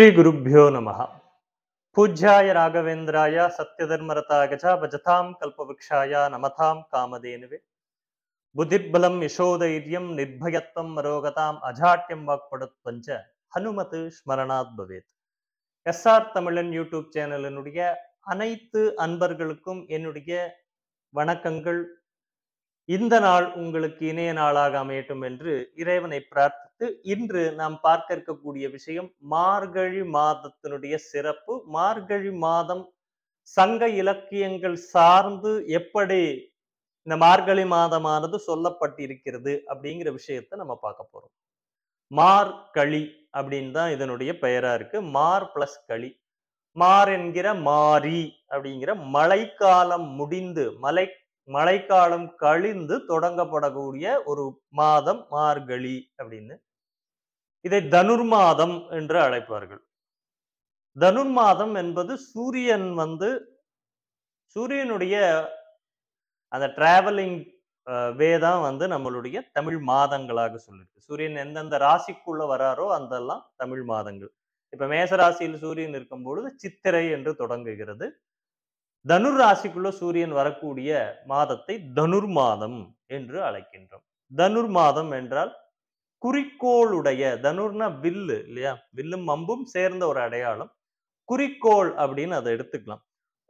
ஸ்ரீ குருப்பியோ நம பூஜ்யாய ராகவேந்திராய சத்யதர்மரதாகஜா பஜதாம் கல்பவக்ஷாயா நமதாம் காமதேனுவே புதிபலம் யசோதைரியம் நிர்பயத்வம் மரோகதாம் அஜாட்டியம் வாக்படுத்வஞ்ச ஹனுமது ஸ்மரணாத் பவேத் எஸ்ஆர் தமிழன் யூடியூப் சேனலினுடைய அனைத்து அன்பர்களுக்கும் என்னுடைய வணக்கங்கள் இந்த நாள் உங்களுக்கு இணைய நாளாக அமையட்டும் என்று இறைவனை பிரார்த்தித்து இன்று நாம் பார்க்க இருக்கக்கூடிய விஷயம் மார்கழி மாதத்தினுடைய சிறப்பு மார்கழி மாதம் சங்க இலக்கியங்கள் சார்ந்து எப்படி இந்த மார்கழி மாதமானது சொல்லப்பட்டிருக்கிறது அப்படிங்கிற விஷயத்த நம்ம பார்க்க போறோம் மார் களி அப்படின்னு தான் இதனுடைய பெயரா இருக்கு மார் பிளஸ் களி மார் என்கிற மாரி அப்படிங்கிற மழைக்காலம் முடிந்து மலை மழைக்காலம் கழிந்து தொடங்கப்படக்கூடிய ஒரு மாதம் மார்கழி அப்படின்னு இதை தனுர்மாதம் என்று அழைப்பார்கள் தனுர்மாதம் என்பது சூரியன் வந்து சூரியனுடைய அந்த டிராவலிங் வே தான் வந்து நம்மளுடைய தமிழ் மாதங்களாக சொல்லிருக்கு சூரியன் எந்தெந்த ராசிக்குள்ள வராரோ அதெல்லாம் தமிழ் மாதங்கள் இப்ப மேசராசியில் சூரியன் இருக்கும் பொழுது சித்திரை என்று தொடங்குகிறது தனுர் ராசிக்குள்ள சூரியன் வரக்கூடிய மாதத்தை தனுர் மாதம் என்று அழைக்கின்றோம் தனுர் மாதம் என்றால் குறிக்கோளுடைய தனுர்னா வில்லு இல்லையா வில்லும் அம்பும் சேர்ந்த ஒரு அடையாளம் குறிக்கோள் அப்படின்னு அதை எடுத்துக்கலாம்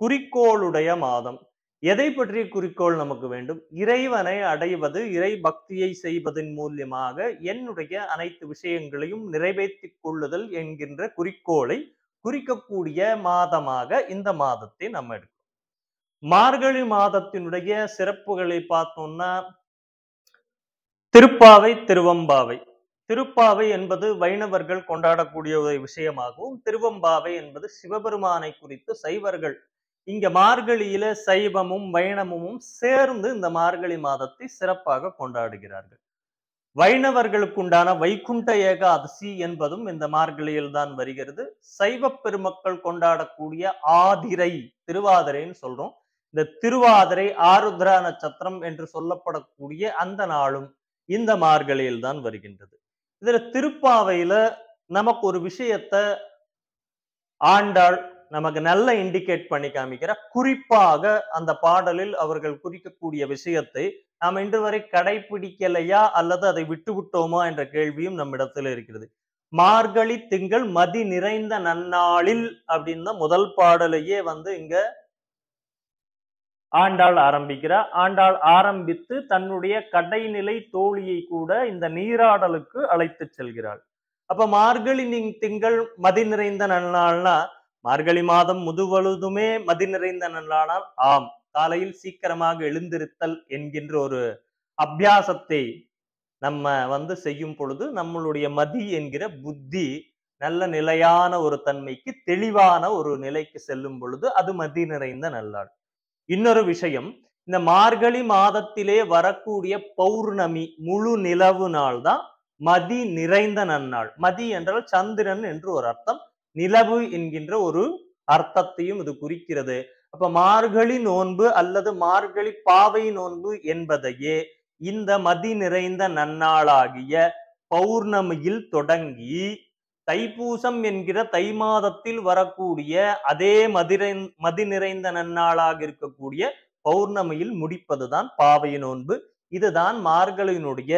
குறிக்கோளுடைய மாதம் எதை பற்றிய குறிக்கோள் நமக்கு வேண்டும் இறைவனை அடைவது இறை பக்தியை செய்வதன் மூலியமாக என்னுடைய அனைத்து விஷயங்களையும் நிறைவேற்றிக் கொள்ளுதல் என்கின்ற குறிக்கோளை குறிக்கக்கூடிய மாதமாக இந்த மாதத்தை நம்ம எடுக்கணும் மார்கழி மாதத்தினுடைய சிறப்புகளை பார்த்தோம்னா திருப்பாவை திருவம்பாவை திருப்பாவை என்பது வைணவர்கள் கொண்டாடக்கூடிய ஒரு விஷயமாகவும் திருவம்பாவை என்பது சிவபெருமானை குறித்து சைவர்கள் இங்க மார்கழியில சைவமும் வைணமும் சேர்ந்து இந்த மார்கழி மாதத்தை சிறப்பாக கொண்டாடுகிறார்கள் வைணவர்களுக்குண்டான வைகுண்ட ஏகாதசி என்பதும் இந்த மார்கழியில் தான் வருகிறது சைவ பெருமக்கள் கொண்டாடக்கூடிய ஆதிரை திருவாதிரைன்னு சொல்றோம் இந்த திருவாதிரை ஆருத்ரா நட்சத்திரம் என்று சொல்லப்படக்கூடிய அந்த நாளும் இந்த மார்கழியில் தான் வருகின்றது இதுல திருப்பாவையில நமக்கு ஒரு விஷயத்த ஆண்டாள் நமக்கு நல்ல இண்டிகேட் பண்ணி காமிக்கிற குறிப்பாக அந்த பாடலில் அவர்கள் குறிக்கக்கூடிய விஷயத்தை நாம் இன்று வரை கடைபிடிக்கலையா அல்லது அதை விட்டுவிட்டோமா என்ற கேள்வியும் நம்மிடத்தில் இருக்கிறது மார்கழி திங்கள் மதி நிறைந்த நன்னாளில் அப்படின்னு முதல் பாடலையே வந்து இங்க ஆண்டாள் ஆரம்பிக்கிறார் ஆண்டாள் ஆரம்பித்து தன்னுடைய கடைநிலை தோழியை கூட இந்த நீராடலுக்கு அழைத்து செல்கிறாள் அப்ப மார்கழி திங்கள் மதி நிறைந்த நன்னாள்னா மார்கழி மாதம் முதுவழுதுமே மதி நிறைந்த நன்னாளால் ஆம் காலையில் சீக்கிரமாக எழுந்திருத்தல் என்கின்ற ஒரு அபியாசத்தை நம்ம வந்து செய்யும் பொழுது நம்மளுடைய மதி என்கிற புத்தி நல்ல நிலையான ஒரு தன்மைக்கு தெளிவான ஒரு நிலைக்கு செல்லும் பொழுது அது மதி நிறைந்த நல்லாள் இன்னொரு விஷயம் இந்த மார்கழி மாதத்திலே வரக்கூடிய பௌர்ணமி முழு நிலவு நாள் தான் மதி நிறைந்த நன்னாள் மதி என்றால் சந்திரன் என்று ஒரு அர்த்தம் நிலவு என்கின்ற ஒரு அர்த்தத்தையும் இது குறிக்கிறது அப்ப மார்கழி நோன்பு அல்லது மார்கழி பாவை நோன்பு என்பதையே இந்த மதி நிறைந்த நன்னாளாகிய பௌர்ணமியில் தொடங்கி தைப்பூசம் என்கிற தை மாதத்தில் வரக்கூடிய அதே மதிரை மதி நிறைந்த நன்னாளாக இருக்கக்கூடிய பௌர்ணமியில் முடிப்பதுதான் பாவை நோன்பு இதுதான் மார்கழியினுடைய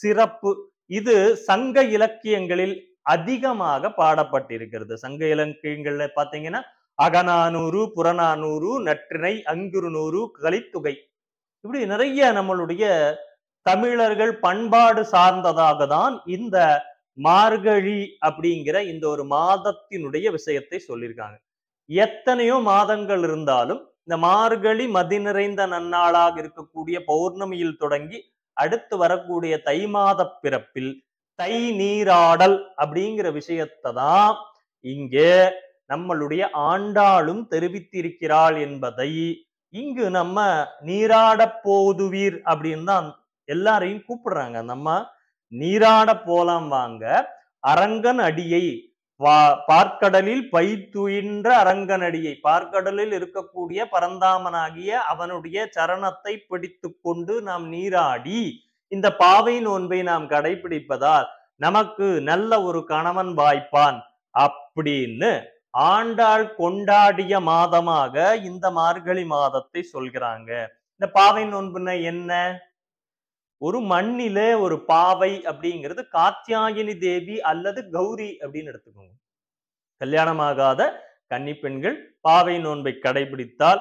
சிறப்பு இது சங்க இலக்கியங்களில் அதிகமாக பாடப்பட்டிருக்கிறது சங்க இலக்கியங்கள்ல பாத்தீங்கன்னா அகநானூறு புறநானூறு நற்றிணை நூறு கலித்தொகை இப்படி நிறைய நம்மளுடைய தமிழர்கள் பண்பாடு சார்ந்ததாக தான் இந்த மார்கழி அப்படிங்கிற இந்த ஒரு மாதத்தினுடைய விஷயத்தை சொல்லியிருக்காங்க எத்தனையோ மாதங்கள் இருந்தாலும் இந்த மார்கழி மதி நிறைந்த நன்னாளாக இருக்கக்கூடிய பௌர்ணமியில் தொடங்கி அடுத்து வரக்கூடிய தை மாத பிறப்பில் தை நீராடல் அப்படிங்கிற விஷயத்தை தான் இங்கே நம்மளுடைய ஆண்டாளும் தெரிவித்திருக்கிறாள் என்பதை இங்கு நம்ம நீராட போதுவீர் அப்படின்னு தான் எல்லாரையும் கூப்பிடுறாங்க நம்ம நீராட போலாம் வாங்க அரங்கன் அடியை பார்க்கடலில் பைத்துயின்ற அடியை பார்க்கடலில் இருக்கக்கூடிய பரந்தாமனாகிய அவனுடைய சரணத்தை பிடித்து கொண்டு நாம் நீராடி இந்த பாவை நோன்பை நாம் கடைபிடிப்பதால் நமக்கு நல்ல ஒரு கணவன் வாய்ப்பான் அப்படின்னு ஆண்டாள் கொண்டாடிய மாதமாக இந்த மார்கழி மாதத்தை சொல்கிறாங்க இந்த பாவை நோன்புன்னா என்ன ஒரு மண்ணில ஒரு பாவை அப்படிங்கிறது காத்தியாயினி தேவி அல்லது கௌரி அப்படின்னு எடுத்துக்கோங்க கல்யாணமாகாத கன்னி பெண்கள் பாவை நோன்பை கடைபிடித்தால்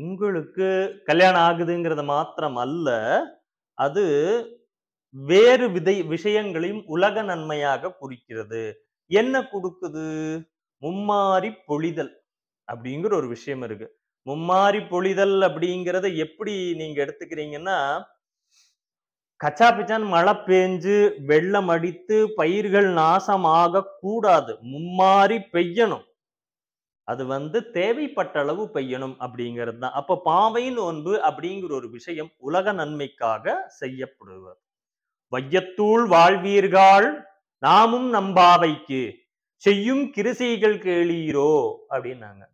உங்களுக்கு கல்யாணம் ஆகுதுங்கிறது மாத்திரம் அல்ல அது வேறு விதை விஷயங்களையும் உலக நன்மையாக குறிக்கிறது என்ன கொடுக்குது மும்மாரி பொழிதல் அப்படிங்கிற ஒரு விஷயம் இருக்கு மும்மாரி பொழிதல் அப்படிங்கிறத எப்படி நீங்க எடுத்துக்கிறீங்கன்னா கச்சா பிச்சான் மழை பெஞ்சு வெள்ளம் அடித்து பயிர்கள் நாசமாக கூடாது மும்மாறி பெய்யணும் அது வந்து தேவைப்பட்ட அளவு பெய்யணும் அப்படிங்கிறது தான் அப்போ பாவை நோன்பு அப்படிங்கிற ஒரு விஷயம் உலக நன்மைக்காக செய்யப்படுவது வையத்தூள் வாழ்வீர்கள் நாமும் நம்பாவைக்கு செய்யும் கிருசிகள் கேளீரோ அப்படின்னாங்க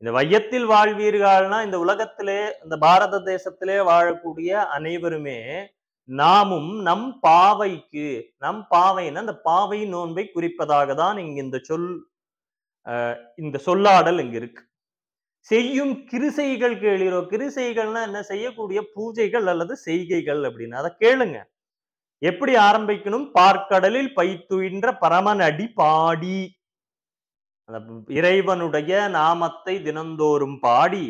இந்த வையத்தில் வாழ்வீர்கள்னா இந்த உலகத்திலே இந்த பாரத தேசத்திலே வாழக்கூடிய அனைவருமே நாமும் நம் பாவைக்கு நம் பாவைன்னு அந்த பாவை நோன்பை குறிப்பதாக தான் இங்க இந்த சொல் இந்த சொல்லாடல் இங்க இருக்கு செய்யும் கிருசைகள் கேளீரோ கிருசைகள்னா என்ன செய்யக்கூடிய பூஜைகள் அல்லது செய்கைகள் அப்படின்னு அதை கேளுங்க எப்படி ஆரம்பிக்கணும் பார்க்கடலில் பைத்துயின்ற பரமநடி பாடி அந்த இறைவனுடைய நாமத்தை தினந்தோறும் பாடி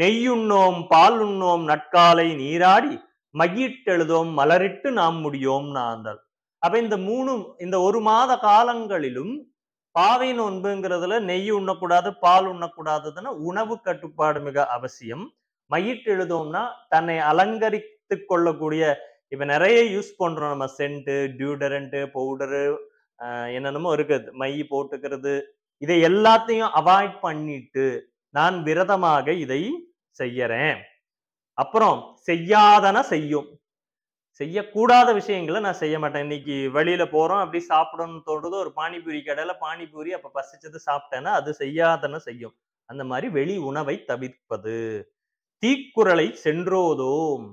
நெய்யுண்ணோம் பால் உண்ணோம் நட்காலை நீராடி மையிட்டெழுதோம் மலரிட்டு நாம் முடியோம் நாந்தல் அப்ப இந்த மூணு இந்த ஒரு மாத காலங்களிலும் பாவை நோன்புங்கிறதுல நெய் உண்ணக்கூடாது பால் உண்ணக்கூடாதுன்னா உணவு கட்டுப்பாடு மிக அவசியம் மையிட்டு எழுதோம்னா தன்னை அலங்கரித்து கொள்ளக்கூடிய இப்ப நிறைய யூஸ் பண்றோம் நம்ம சென்ட்டு டியூடரண்ட்டு பவுடரு என்னென்னமோ இருக்குது மை போட்டுக்கிறது இதை எல்லாத்தையும் அவாய்ட் பண்ணிட்டு நான் விரதமாக இதை செய்யறேன் அப்புறம் செய்யாதன செய்யும் செய்யக்கூடாத விஷயங்களை நான் செய்ய மாட்டேன் இன்னைக்கு வெளியில போறோம் அப்படி சாப்பிடணும்னு தோன்றது ஒரு பானிபூரி கடையில பானிபூரி அப்ப பசிச்சது சாப்பிட்டேன்னா அது செய்யாதன செய்யும் அந்த மாதிரி வெளி உணவை தவிர்ப்பது தீக்குறளை சென்றோதோம்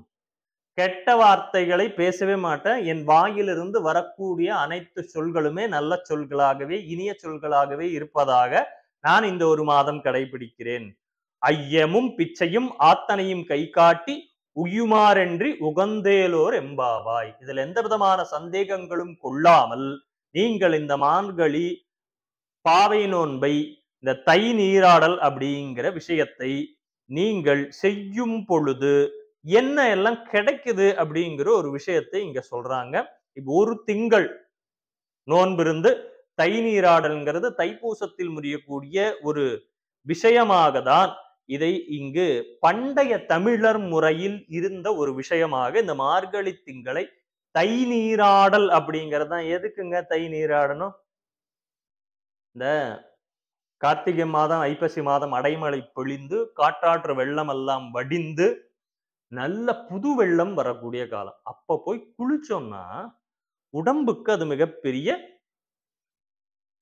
கெட்ட வார்த்தைகளை பேசவே மாட்டேன் என் வாயிலிருந்து வரக்கூடிய அனைத்து சொல்களுமே நல்ல சொல்களாகவே இனிய சொல்களாகவே இருப்பதாக நான் இந்த ஒரு மாதம் கடைபிடிக்கிறேன் ஐயமும் பிச்சையும் ஆத்தனையும் கை காட்டி உயுமாறென்றி உகந்தேலோர் எம்பாவாய் இதுல எந்த விதமான சந்தேகங்களும் கொள்ளாமல் நீங்கள் இந்த மான்களி பாவை நோன்பை இந்த தை நீராடல் அப்படிங்கிற விஷயத்தை நீங்கள் செய்யும் பொழுது என்ன எல்லாம் கிடைக்குது அப்படிங்கிற ஒரு விஷயத்தை இங்க சொல்றாங்க இப்போ ஒரு திங்கள் நோன்பிருந்து தை நீராடல்ங்கிறது தைப்பூசத்தில் முறியக்கூடிய ஒரு விஷயமாக தான் இதை இங்கு பண்டைய தமிழர் முறையில் இருந்த ஒரு விஷயமாக இந்த மார்கழி திங்களை தை நீராடல் அப்படிங்கிறது தான் எதுக்குங்க தை நீராடணும் இந்த கார்த்திகை மாதம் ஐப்பசி மாதம் அடைமலை பொழிந்து காற்றாற்று வெள்ளம் எல்லாம் வடிந்து நல்ல புது வெள்ளம் வரக்கூடிய காலம் அப்ப போய் குளிச்சோம்னா உடம்புக்கு அது மிகப்பெரிய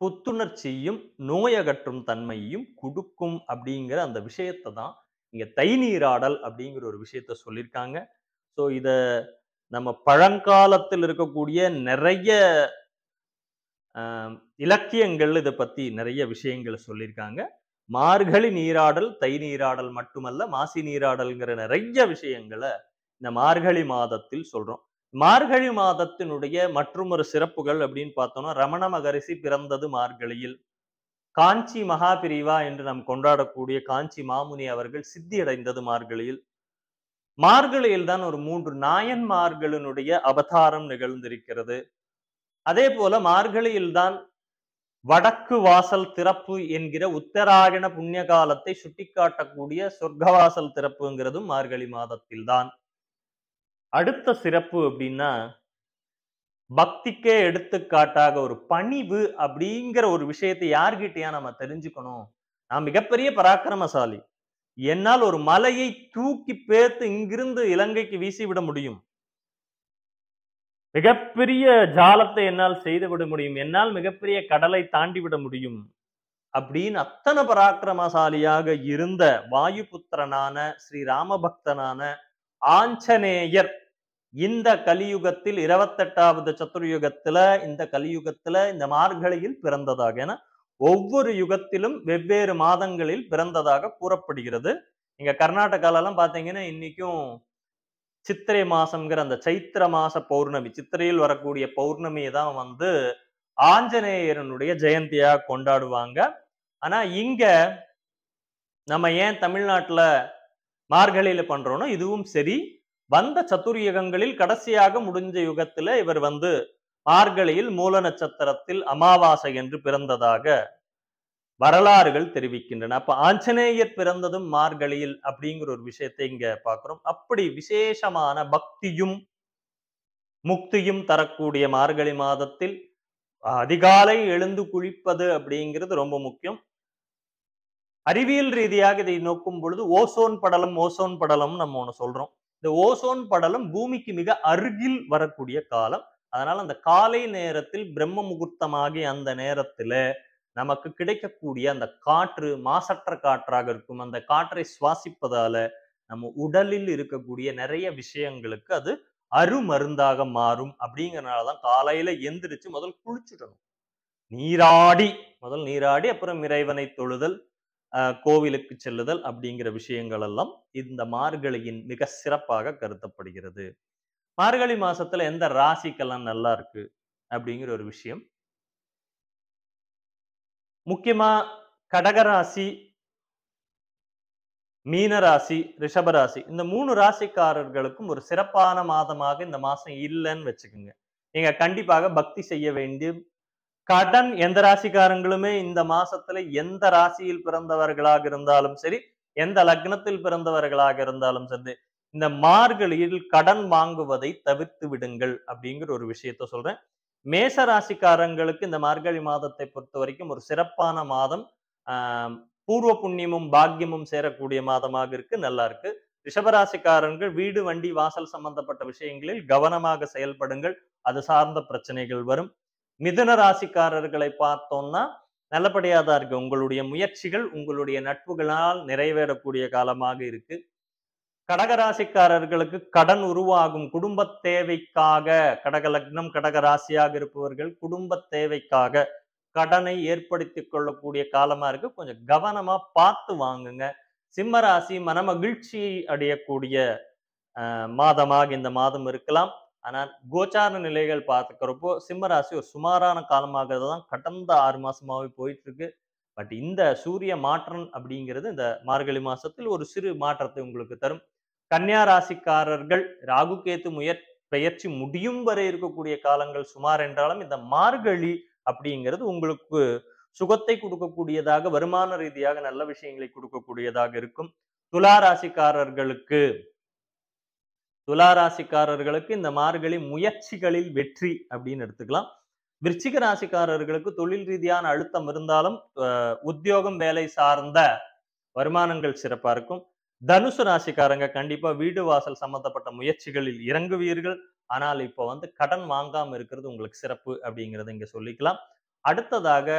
புத்துணர்ச்சியும் நோயகற்றும் தன்மையும் கொடுக்கும் அப்படிங்கிற அந்த விஷயத்தை தான் இங்கே தை நீராடல் அப்படிங்கிற ஒரு விஷயத்த சொல்லியிருக்காங்க ஸோ இதை நம்ம பழங்காலத்தில் இருக்கக்கூடிய நிறைய இலக்கியங்கள் இதை பற்றி நிறைய விஷயங்களை சொல்லியிருக்காங்க மார்கழி நீராடல் தை நீராடல் மட்டுமல்ல மாசி நீராடல்ங்கிற நிறைய விஷயங்களை இந்த மார்கழி மாதத்தில் சொல்கிறோம் மார்கழி மாதத்தினுடைய மற்றும் ஒரு சிறப்புகள் அப்படின்னு பார்த்தோம்னா ரமண மகரிஷி பிறந்தது மார்கழியில் காஞ்சி மகாபிரிவா என்று நாம் கொண்டாடக்கூடிய காஞ்சி மாமுனி அவர்கள் சித்தி அடைந்தது மார்கழியில் மார்கழியில் தான் ஒரு மூன்று நாயன்மார்களினுடைய அவதாரம் நிகழ்ந்திருக்கிறது அதே போல மார்கழியில் தான் வடக்கு வாசல் திறப்பு என்கிற உத்தராயண புண்ணிய காலத்தை சுட்டிக்காட்டக்கூடிய சொர்க்கவாசல் திறப்புங்கிறதும் மார்கழி மாதத்தில்தான் அடுத்த சிறப்பு அப்படின்னா பக்திக்கே எடுத்துக்காட்டாக ஒரு பணிவு அப்படிங்கிற ஒரு விஷயத்தை யார்கிட்டயா நம்ம தெரிஞ்சுக்கணும் நான் மிகப்பெரிய பராக்கிரமசாலி என்னால் ஒரு மலையை தூக்கி பேர்த்து இங்கிருந்து இலங்கைக்கு வீசி விட முடியும் மிகப்பெரிய ஜாலத்தை என்னால் செய்துவிட முடியும் என்னால் மிகப்பெரிய கடலை தாண்டி விட முடியும் அப்படின்னு அத்தனை பராக்கிரமசாலியாக இருந்த வாயுபுத்திரனான ஸ்ரீ ராமபக்தனான ஆஞ்சநேயர் இந்த கலியுகத்தில் இருபத்தெட்டாவது சத்துர்யுகத்துல இந்த கலியுகத்துல இந்த மார்கழியில் பிறந்ததாக ஏன்னா ஒவ்வொரு யுகத்திலும் வெவ்வேறு மாதங்களில் பிறந்ததாக கூறப்படுகிறது இங்க கர்நாடகாலெல்லாம் பாத்தீங்கன்னா இன்னைக்கும் சித்திரை மாசம்ங்கிற அந்த சைத்திர மாச பௌர்ணமி சித்திரையில் வரக்கூடிய பௌர்ணமியை தான் வந்து ஆஞ்சநேயரனுடைய ஜெயந்தியாக கொண்டாடுவாங்க ஆனா இங்க நம்ம ஏன் தமிழ்நாட்டுல மார்கழியில் பண்றோம்னா இதுவும் சரி வந்த யுகங்களில் கடைசியாக முடிஞ்ச யுகத்துல இவர் வந்து மார்கழியில் மூல நட்சத்திரத்தில் அமாவாசை என்று பிறந்ததாக வரலாறுகள் தெரிவிக்கின்றன அப்ப ஆஞ்சநேயர் பிறந்ததும் மார்கழியில் அப்படிங்கிற ஒரு விஷயத்தை இங்க பாக்குறோம் அப்படி விசேஷமான பக்தியும் முக்தியும் தரக்கூடிய மார்கழி மாதத்தில் அதிகாலை எழுந்து குளிப்பது அப்படிங்கிறது ரொம்ப முக்கியம் அறிவியல் ரீதியாக இதை நோக்கும் பொழுது ஓசோன் படலம் ஓசோன் படலம் நம்ம ஒன்று சொல்றோம் இந்த ஓசோன் படலம் பூமிக்கு மிக அருகில் வரக்கூடிய காலம் அதனால அந்த காலை நேரத்தில் பிரம்ம முகூர்த்தமாகி அந்த நேரத்துல நமக்கு கிடைக்கக்கூடிய அந்த காற்று மாசற்ற காற்றாக இருக்கும் அந்த காற்றை சுவாசிப்பதால நம்ம உடலில் இருக்கக்கூடிய நிறைய விஷயங்களுக்கு அது அருமருந்தாக மாறும் அப்படிங்கறனாலதான் காலையில எந்திரிச்சு முதல் குளிச்சுடணும் நீராடி முதல் நீராடி அப்புறம் இறைவனை தொழுதல் கோவிலுக்கு செல்லுதல் அப்படிங்கிற விஷயங்கள் எல்லாம் இந்த மார்கழியின் மிக சிறப்பாக கருதப்படுகிறது மார்கழி மாசத்துல எந்த ராசிக்கெல்லாம் நல்லா இருக்கு அப்படிங்கிற ஒரு விஷயம் முக்கியமா கடகராசி மீனராசி ரிஷபராசி இந்த மூணு ராசிக்காரர்களுக்கும் ஒரு சிறப்பான மாதமாக இந்த மாசம் இல்லைன்னு வச்சுக்கோங்க நீங்க கண்டிப்பாக பக்தி செய்ய வேண்டும் கடன் எந்த ராசிக்காரங்களுமே இந்த மாசத்துல எந்த ராசியில் பிறந்தவர்களாக இருந்தாலும் சரி எந்த லக்னத்தில் பிறந்தவர்களாக இருந்தாலும் சரி இந்த மார்கழியில் கடன் வாங்குவதை தவிர்த்து விடுங்கள் அப்படிங்கிற ஒரு விஷயத்த சொல்றேன் மேச ராசிக்காரங்களுக்கு இந்த மார்கழி மாதத்தை பொறுத்த வரைக்கும் ஒரு சிறப்பான மாதம் பூர்வ புண்ணியமும் பாக்கியமும் சேரக்கூடிய மாதமாக இருக்கு நல்லா இருக்கு ரிஷபராசிக்காரர்கள் வீடு வண்டி வாசல் சம்பந்தப்பட்ட விஷயங்களில் கவனமாக செயல்படுங்கள் அது சார்ந்த பிரச்சனைகள் வரும் மிதுன ராசிக்காரர்களை பார்த்தோம்னா நல்லபடியாக தான் இருக்கு உங்களுடைய முயற்சிகள் உங்களுடைய நட்புகளால் நிறைவேறக்கூடிய காலமாக இருக்கு கடகராசிக்காரர்களுக்கு கடன் உருவாகும் குடும்ப தேவைக்காக கடக லக்னம் கடக ராசியாக இருப்பவர்கள் குடும்ப தேவைக்காக கடனை ஏற்படுத்தி கொள்ளக்கூடிய காலமா இருக்கு கொஞ்சம் கவனமா பார்த்து வாங்குங்க சிம்ம ராசி மனமகிழ்ச்சி அடையக்கூடிய மாதமாக இந்த மாதம் இருக்கலாம் ஆனால் கோச்சார நிலைகள் பார்த்துக்கிறப்போ சிம்மராசி ஒரு சுமாரான காலமாகிறது தான் கடந்த ஆறு மாசமாகவே போயிட்டு இருக்கு பட் இந்த சூரிய மாற்றம் அப்படிங்கிறது இந்த மார்கழி மாசத்தில் ஒரு சிறு மாற்றத்தை உங்களுக்கு தரும் கன்னியா ராசிக்காரர்கள் ராகு கேத்து முயற் பெயர்ச்சி முடியும் வரை இருக்கக்கூடிய காலங்கள் சுமார் என்றாலும் இந்த மார்கழி அப்படிங்கிறது உங்களுக்கு சுகத்தை கொடுக்கக்கூடியதாக வருமான ரீதியாக நல்ல விஷயங்களை கொடுக்கக்கூடியதாக இருக்கும் துலா ராசிக்காரர்களுக்கு துளாராசிக்காரர்களுக்கு இந்த மார்கழி முயற்சிகளில் வெற்றி அப்படின்னு எடுத்துக்கலாம் விருச்சிக ராசிக்காரர்களுக்கு தொழில் ரீதியான அழுத்தம் இருந்தாலும் உத்தியோகம் வேலை சார்ந்த வருமானங்கள் சிறப்பா இருக்கும் தனுசு ராசிக்காரங்க கண்டிப்பா வீடு வாசல் சம்பந்தப்பட்ட முயற்சிகளில் இறங்குவீர்கள் ஆனால் இப்போ வந்து கடன் வாங்காம இருக்கிறது உங்களுக்கு சிறப்பு அப்படிங்கிறத இங்க சொல்லிக்கலாம் அடுத்ததாக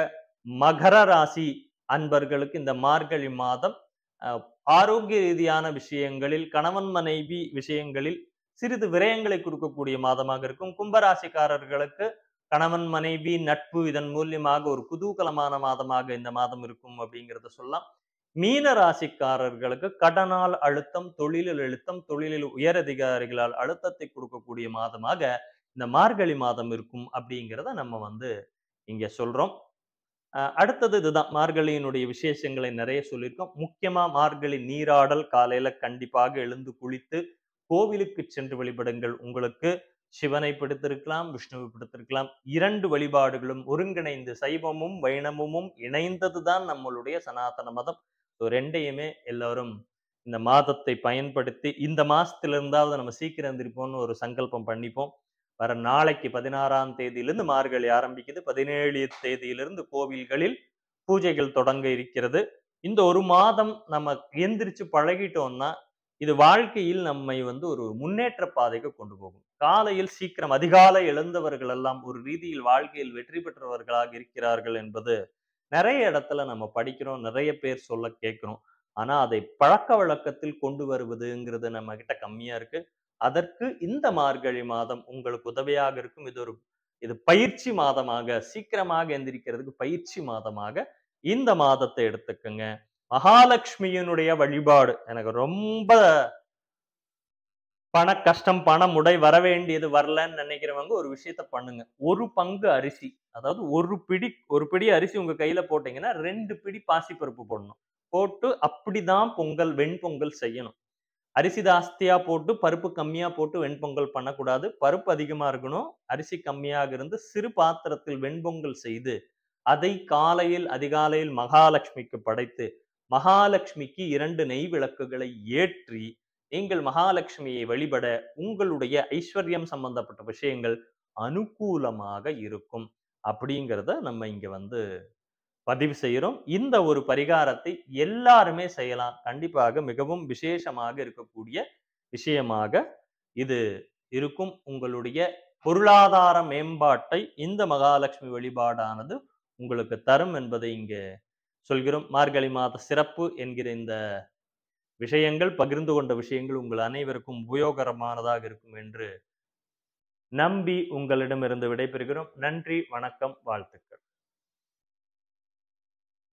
மகர ராசி அன்பர்களுக்கு இந்த மார்கழி மாதம் ஆரோக்கிய ரீதியான விஷயங்களில் கணவன் மனைவி விஷயங்களில் சிறிது விரயங்களை கொடுக்கக்கூடிய மாதமாக இருக்கும் கும்பராசிக்காரர்களுக்கு கணவன் மனைவி நட்பு இதன் மூலியமாக ஒரு குதூகலமான மாதமாக இந்த மாதம் இருக்கும் அப்படிங்கிறத சொல்லலாம் மீன ராசிக்காரர்களுக்கு கடனால் அழுத்தம் தொழிலில் அழுத்தம் தொழிலில் உயரதிகாரிகளால் அழுத்தத்தை கொடுக்கக்கூடிய மாதமாக இந்த மார்கழி மாதம் இருக்கும் அப்படிங்கிறத நம்ம வந்து இங்க சொல்றோம் அடுத்தது இதுதான் மார்கழியினுடைய விசேஷங்களை நிறைய சொல்லியிருக்கோம் முக்கியமா மார்கழி நீராடல் காலையில கண்டிப்பாக எழுந்து குளித்து கோவிலுக்கு சென்று வழிபடுங்கள் உங்களுக்கு சிவனை பிடித்திருக்கலாம் விஷ்ணுவை பிடித்திருக்கலாம் இரண்டு வழிபாடுகளும் ஒருங்கிணைந்து சைவமும் வைணவமும் இணைந்ததுதான் நம்மளுடைய சனாதன மதம் ரெண்டையுமே எல்லாரும் இந்த மாதத்தை பயன்படுத்தி இந்த மாசத்துல இருந்தாவது நம்ம சீக்கிரம் எந்திரிப்போம்னு ஒரு சங்கல்பம் பண்ணிப்போம் வர நாளைக்கு பதினாறாம் தேதியிலிருந்து மார்கழி ஆரம்பிக்குது பதினேழு தேதியிலிருந்து கோவில்களில் பூஜைகள் தொடங்க இருக்கிறது இந்த ஒரு மாதம் நம்ம எந்திரிச்சு பழகிட்டோம்னா இது வாழ்க்கையில் நம்மை வந்து ஒரு முன்னேற்ற பாதைக்கு கொண்டு போகும் காலையில் சீக்கிரம் அதிகாலை எழுந்தவர்கள் எல்லாம் ஒரு ரீதியில் வாழ்க்கையில் வெற்றி பெற்றவர்களாக இருக்கிறார்கள் என்பது நிறைய இடத்துல நம்ம படிக்கிறோம் நிறைய பேர் சொல்ல கேட்கிறோம் ஆனா அதை பழக்க வழக்கத்தில் கொண்டு வருவதுங்கிறது நம்ம கிட்ட கம்மியா இருக்கு அதற்கு இந்த மார்கழி மாதம் உங்களுக்கு உதவியாக இருக்கும் இது ஒரு இது பயிற்சி மாதமாக சீக்கிரமாக எந்திரிக்கிறதுக்கு பயிற்சி மாதமாக இந்த மாதத்தை எடுத்துக்கோங்க மகாலட்சுமியினுடைய வழிபாடு எனக்கு ரொம்ப பண கஷ்டம் பணம் உடை வர வேண்டியது வரலன்னு நினைக்கிறவங்க ஒரு விஷயத்த பண்ணுங்க ஒரு பங்கு அரிசி அதாவது ஒரு பிடி ஒரு பிடி அரிசி உங்க கையில போட்டீங்கன்னா ரெண்டு பிடி பாசிப்பருப்பு போடணும் போட்டு அப்படிதான் பொங்கல் வெண்பொங்கல் செய்யணும் அரிசி ஜாஸ்தியாக போட்டு பருப்பு கம்மியாக போட்டு வெண்பொங்கல் பண்ணக்கூடாது பருப்பு அதிகமாக இருக்கணும் அரிசி கம்மியாக இருந்து சிறு பாத்திரத்தில் வெண்பொங்கல் செய்து அதை காலையில் அதிகாலையில் மகாலட்சுமிக்கு படைத்து மகாலட்சுமிக்கு இரண்டு நெய் விளக்குகளை ஏற்றி நீங்கள் மகாலட்சுமியை வழிபட உங்களுடைய ஐஸ்வர்யம் சம்பந்தப்பட்ட விஷயங்கள் அனுகூலமாக இருக்கும் அப்படிங்கிறத நம்ம இங்க வந்து பதிவு செய்கிறோம் இந்த ஒரு பரிகாரத்தை எல்லாருமே செய்யலாம் கண்டிப்பாக மிகவும் விசேஷமாக இருக்கக்கூடிய விஷயமாக இது இருக்கும் உங்களுடைய பொருளாதார மேம்பாட்டை இந்த மகாலட்சுமி வழிபாடானது உங்களுக்கு தரும் என்பதை இங்கு சொல்கிறோம் மார்கழி மாத சிறப்பு என்கிற இந்த விஷயங்கள் பகிர்ந்து கொண்ட விஷயங்கள் உங்கள் அனைவருக்கும் உபயோகரமானதாக இருக்கும் என்று நம்பி உங்களிடமிருந்து விடைபெறுகிறோம் நன்றி வணக்கம் வாழ்த்துக்கள்